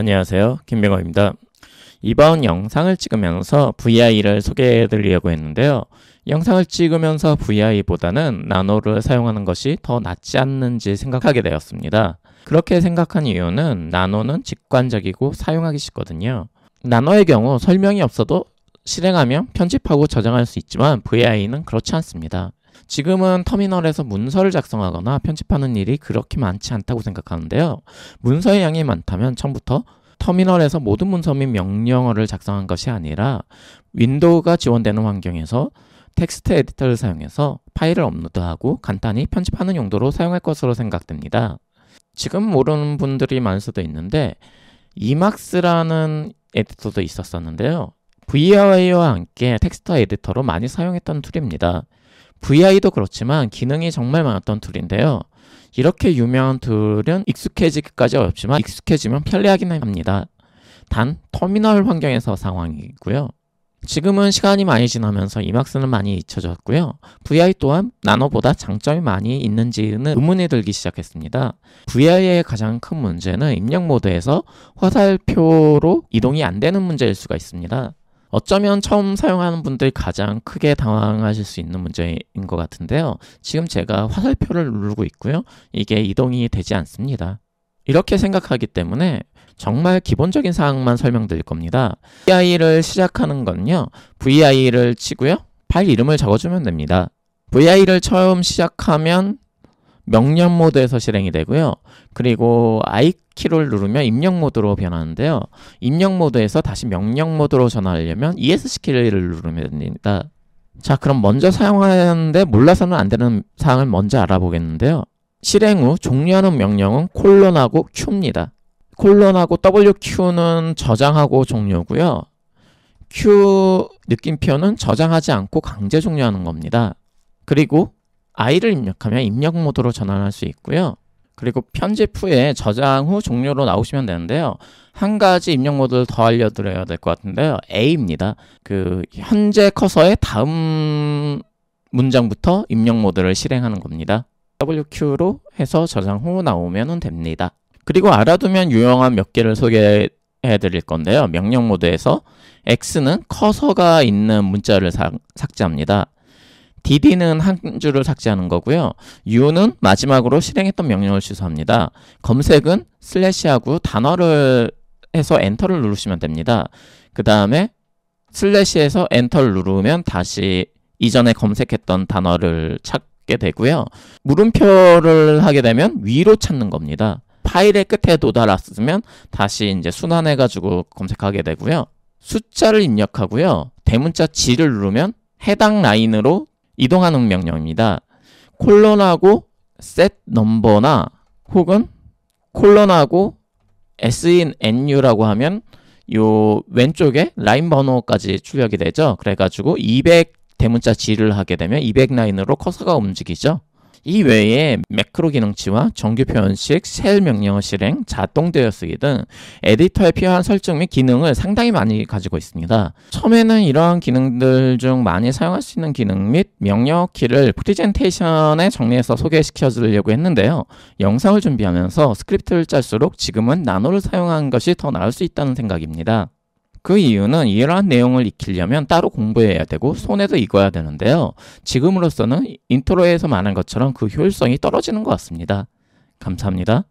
안녕하세요. 김병호입니다. 이번 영상을 찍으면서 VI를 소개해 드리려고 했는데요. 영상을 찍으면서 VI보다는 나노를 사용하는 것이 더 낫지 않는지 생각하게 되었습니다. 그렇게 생각한 이유는 나노는 직관적이고 사용하기 쉽거든요. 나노의 경우 설명이 없어도 실행하면 편집하고 저장할 수 있지만 VI는 그렇지 않습니다. 지금은 터미널에서 문서를 작성하거나 편집하는 일이 그렇게 많지 않다고 생각하는데요. 문서의 양이 많다면 처음부터 터미널에서 모든 문서 및 명령어를 작성한 것이 아니라 윈도우가 지원되는 환경에서 텍스트 에디터를 사용해서 파일을 업로드하고 간단히 편집하는 용도로 사용할 것으로 생각됩니다. 지금 모르는 분들이 많을 수도 있는데 이막스라는 에디터도 있었었는데요. VRA와 함께 텍스트 에디터로 많이 사용했던 툴입니다. VI도 그렇지만 기능이 정말 많았던 툴인데요. 이렇게 유명한 툴은 익숙해지기까지 어렵지만 익숙해지면 편리하긴 합니다. 단 터미널 환경에서 상황이고요. 지금은 시간이 많이 지나면서 이막스는 많이 잊혀졌고요. VI 또한 나노보다 장점이 많이 있는지는 의문이 들기 시작했습니다. VI의 가장 큰 문제는 입력 모드에서 화살표로 이동이 안 되는 문제일 수가 있습니다. 어쩌면 처음 사용하는 분들이 가장 크게 당황하실 수 있는 문제인 것 같은데요. 지금 제가 화살표를 누르고 있고요. 이게 이동이 되지 않습니다. 이렇게 생각하기 때문에 정말 기본적인 사항만 설명드릴 겁니다. VI를 시작하는 건요. VI를 치고요. 파일 이름을 적어주면 됩니다. VI를 처음 시작하면 명령 모드에서 실행이 되고요. 그리고 I 키를 누르면 입력 모드로 변하는데요. 입력 모드에서 다시 명령 모드로 전환하려면 ESC 키를 누르면 됩니다. 자, 그럼 먼저 사용하는데 몰라서는 안 되는 사항을 먼저 알아보겠는데요. 실행 후 종료하는 명령은 콜론하고 Q입니다. 콜론하고 WQ는 저장하고 종료고요. Q 느낌표는 저장하지 않고 강제 종료하는 겁니다. 그리고 아이를 입력하면 입력 모드로 전환할 수 있고요. 그리고 편집 후에 저장 후 종료로 나오시면 되는데요. 한 가지 입력 모드를 더 알려드려야 될 것 같은데요. A입니다. 그 현재 커서의 다음 문장부터 입력 모드를 실행하는 겁니다. WQ로 해서 저장 후 나오면 됩니다. 그리고 알아두면 유용한 몇 개를 소개해 드릴 건데요. 명령 모드에서 X는 커서가 있는 문자를 삭제합니다. dd는 한 줄을 삭제하는 거고요. u는 마지막으로 실행했던 명령을 취소합니다. 검색은 슬래시하고 단어를 해서 엔터를 누르시면 됩니다. 그 다음에 슬래시에서 엔터를 누르면 다시 이전에 검색했던 단어를 찾게 되고요. 물음표를 하게 되면 위로 찾는 겁니다. 파일의 끝에 도달했으면 다시 이제 순환해가지고 검색하게 되고요. 숫자를 입력하고요. 대문자 G를 누르면 해당 라인으로 이동하는 명령입니다. 콜론하고 set number나 혹은 콜론하고 s i nu라고 하면 요 왼쪽에 라인 번호까지 출력이 되죠. 그래가지고 200 대문자 G를 하게 되면 200 라인으로 커서가 움직이죠. 이 외에 매크로 기능치와 정규 표현식, 셀 명령어 실행, 자동 대여 쓰기 등 에디터에 필요한 설정 및 기능을 상당히 많이 가지고 있습니다. 처음에는 이러한 기능들 중 많이 사용할 수 있는 기능 및 명령어 키를 프리젠테이션에 정리해서 소개시켜 드리려고 했는데요. 영상을 준비하면서 스크립트를 짤수록 지금은 나노를 사용하는 것이 더 나을 수 있다는 생각입니다. 그 이유는 이러한 내용을 익히려면 따로 공부해야 되고 손에도 익어야 되는데요. 지금으로서는 인트로에서 말한 것처럼 그 효율성이 떨어지는 것 같습니다. 감사합니다.